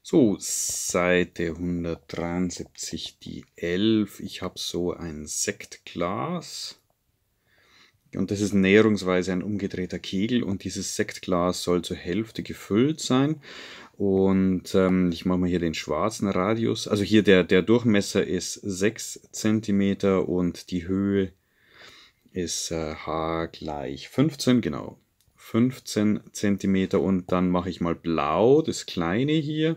So, Seite 173, die 11. Ich habe so ein Sektglas. Und das ist näherungsweise ein umgedrehter Kegel und dieses Sektglas soll zur Hälfte gefüllt sein. Und ähm, ich mache mal hier den schwarzen Radius. Also hier der, der Durchmesser ist 6 cm und die Höhe ist äh, h gleich 15, genau. 15 cm und dann mache ich mal blau, das kleine hier.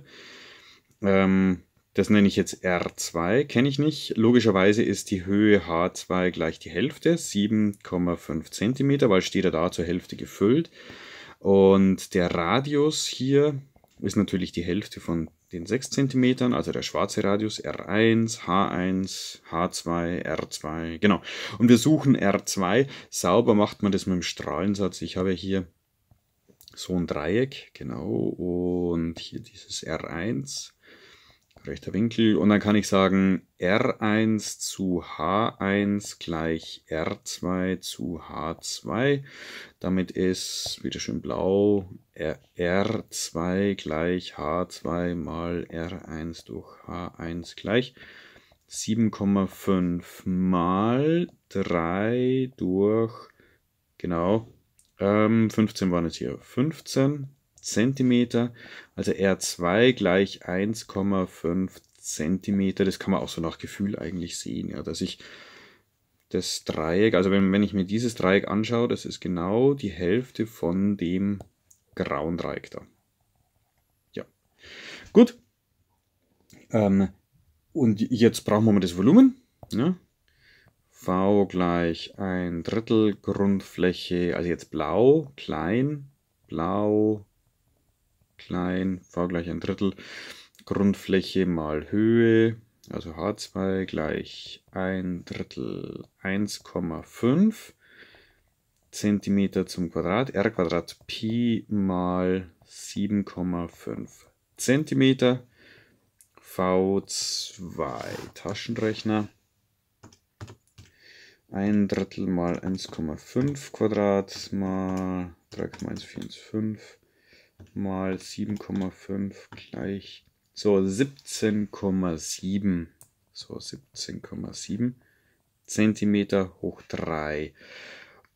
Ähm, das nenne ich jetzt R2, kenne ich nicht. Logischerweise ist die Höhe H2 gleich die Hälfte, 7,5 cm, weil steht er da zur Hälfte gefüllt. Und der Radius hier ist natürlich die Hälfte von den 6 cm, also der schwarze Radius R1, H1, H2, R2, genau. Und wir suchen R2. Sauber macht man das mit dem Strahlensatz. Ich habe hier so ein Dreieck, genau, und hier dieses R1 rechter Winkel. Und dann kann ich sagen, R1 zu H1 gleich R2 zu H2. Damit ist, wieder schön blau, R, R2 gleich H2 mal R1 durch H1 gleich 7,5 mal 3 durch, genau, ähm, 15 waren es hier, 15 cm. Also R2 gleich 1,5 cm. Das kann man auch so nach Gefühl eigentlich sehen, ja, dass ich das Dreieck, also wenn, wenn ich mir dieses Dreieck anschaue, das ist genau die Hälfte von dem grauen Dreieck da. Ja, gut. Ähm, und jetzt brauchen wir mal das Volumen. Ne? V gleich ein Drittel Grundfläche, also jetzt blau, klein, blau, klein, v gleich ein Drittel, Grundfläche mal Höhe, also h2 gleich ein Drittel 1,5 Zentimeter zum Quadrat, r Quadrat Pi mal 7,5 Zentimeter, V2 Taschenrechner, ein Drittel mal 1,5 Quadrat mal 3,145 mal 7,5 gleich so 17,7. So 17,7 Zentimeter hoch 3.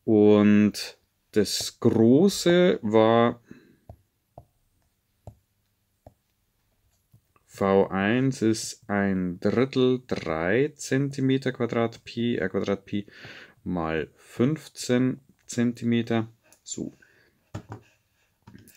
Und das große war V1 ist ein Drittel 3 Zentimeter Quadrat Pi, R äh, Quadrat Pi mal 15 Zentimeter So.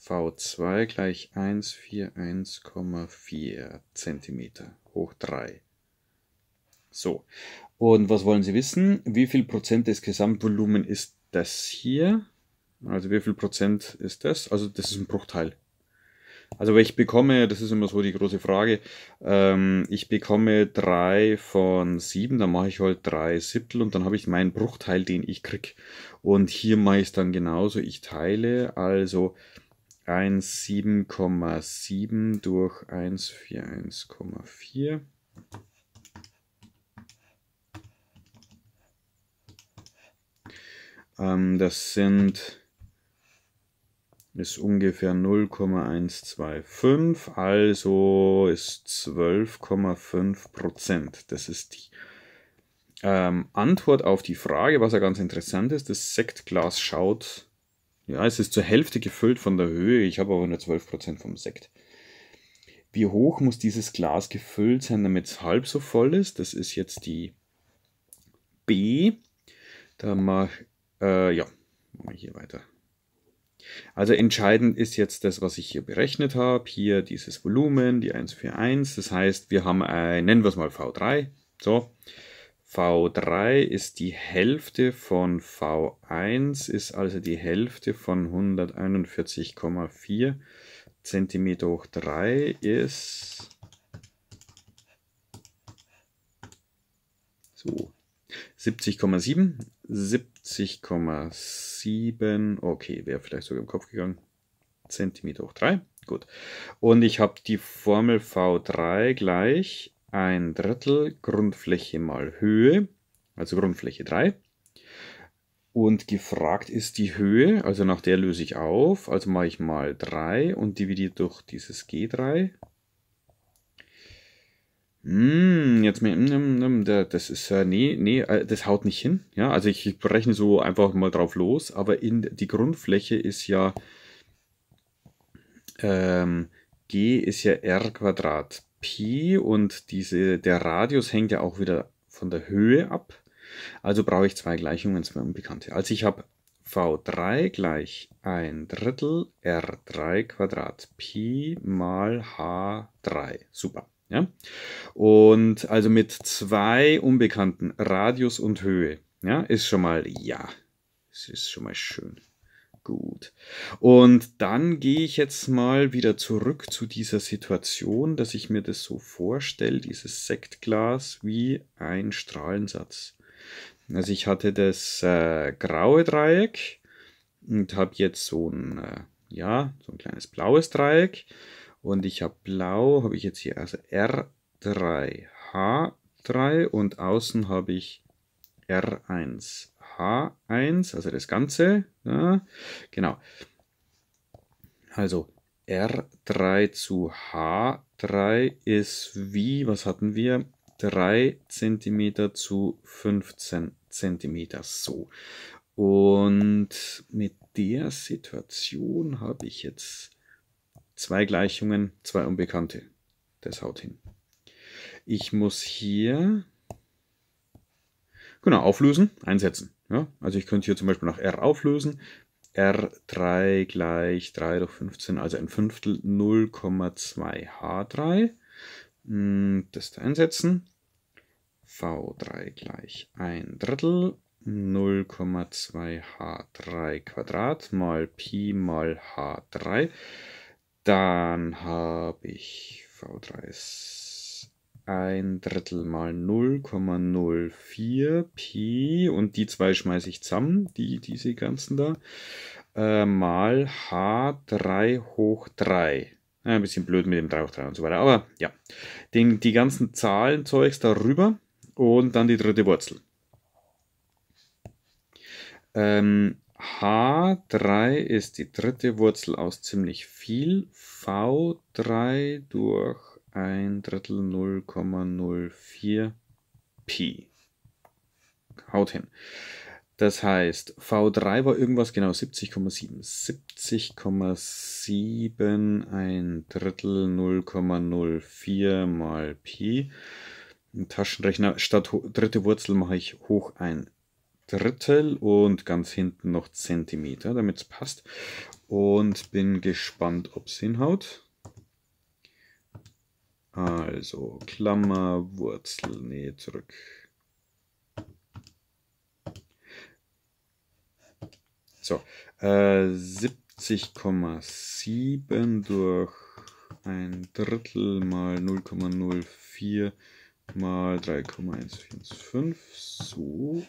V2 gleich 141,4 cm hoch 3. So, und was wollen Sie wissen? Wie viel Prozent des Gesamtvolumen ist das hier? Also wie viel Prozent ist das? Also das ist ein Bruchteil. Also ich bekomme, das ist immer so die große Frage, ähm, ich bekomme 3 von 7, dann mache ich halt 3 Siebtel und dann habe ich meinen Bruchteil, den ich kriege. Und hier mache ich es dann genauso, ich teile, also 17,7 durch 141,4. Ähm, das sind ist ungefähr 0,125, also ist 12,5 Prozent. Das ist die ähm, Antwort auf die Frage, was ja ganz interessant ist. Das Sektglas schaut ja, es ist zur Hälfte gefüllt von der Höhe, ich habe aber nur 12% vom Sekt. Wie hoch muss dieses Glas gefüllt sein, damit es halb so voll ist? Das ist jetzt die B. Da mache äh, ja, mach hier weiter. Also entscheidend ist jetzt das, was ich hier berechnet habe. Hier dieses Volumen, die 141. Das heißt, wir haben ein, nennen wir es mal V3. So. V3 ist die Hälfte von V1, ist also die Hälfte von 141,4 cm hoch 3 ist so 70,7, 70,7, okay, wäre vielleicht sogar im Kopf gegangen, Zentimeter hoch 3, gut. Und ich habe die Formel V3 gleich ein Drittel Grundfläche mal Höhe, also Grundfläche 3. Und gefragt ist die Höhe, also nach der löse ich auf. Also mache ich mal 3 und dividiere durch dieses G3. Hm, jetzt mir, hm, hm, hm, das ist, äh, nee, nee, äh, das haut nicht hin. Ja, also ich, ich berechne so einfach mal drauf los, aber in, die Grundfläche ist ja, ähm, G ist ja R Quadrat Pi und diese, der Radius hängt ja auch wieder von der Höhe ab. Also brauche ich zwei Gleichungen, zwei Unbekannte. Also ich habe V3 gleich ein Drittel R3 Quadrat Pi mal H3. Super. Ja? Und also mit zwei Unbekannten, Radius und Höhe, ja, ist schon mal, ja, es ist schon mal schön. Gut. Und dann gehe ich jetzt mal wieder zurück zu dieser Situation, dass ich mir das so vorstelle, dieses Sektglas wie ein Strahlensatz. Also ich hatte das äh, graue Dreieck und habe jetzt so ein, äh, ja, so ein kleines blaues Dreieck. Und ich habe blau, habe ich jetzt hier also R3, H3 und außen habe ich R1, also das Ganze. Ja, genau. Also R3 zu H3 ist wie, was hatten wir? 3 cm zu 15 cm. So. Und mit der Situation habe ich jetzt zwei Gleichungen, zwei Unbekannte. Das haut hin. Ich muss hier genau auflösen, einsetzen. Ja, also ich könnte hier zum Beispiel nach R auflösen. R3 gleich 3 durch 15, also ein Fünftel 0,2 H3. Hm, das da einsetzen. V3 gleich ein Drittel 0,2 H3 Quadrat mal Pi mal H3. Dann habe ich V3 ist ein Drittel mal 0,04 Pi und die zwei schmeiße ich zusammen, die, diese ganzen da, äh, mal H3 hoch 3. Ja, ein bisschen blöd mit dem 3 hoch 3 und so weiter, aber ja, den, die ganzen Zahlenzeugs darüber und dann die dritte Wurzel. Ähm, H3 ist die dritte Wurzel aus ziemlich viel, V3 durch ein Drittel 0,04 Pi. Haut hin. Das heißt, V3 war irgendwas genau 70,7. 70,7 ein Drittel 0,04 mal Pi. Im Taschenrechner statt dritte Wurzel mache ich hoch ein Drittel und ganz hinten noch Zentimeter, damit es passt. Und bin gespannt, ob es hinhaut. Also Klammer, Wurzel, nee, zurück. So, äh, 70,7 durch ein Drittel mal 0,04 mal 3,145. So.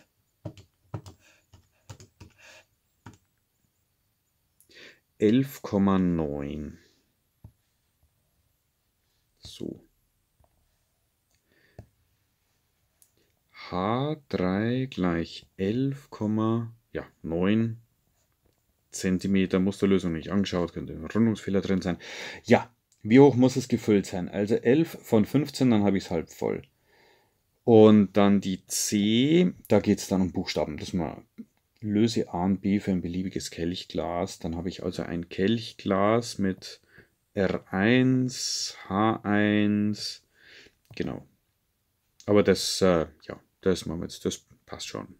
elf Komma neun so. H3 gleich 11,9 ja, 9 Zentimeter Musterlösung nicht angeschaut, könnte ein Rundungsfehler drin sein. Ja, wie hoch muss es gefüllt sein? Also 11 von 15, dann habe ich es halb voll. Und dann die C, da geht es dann um Buchstaben. Das mal löse A und B für ein beliebiges Kelchglas. Dann habe ich also ein Kelchglas mit R1, H1, genau. Aber das, äh, ja, das machen wir jetzt, das passt schon.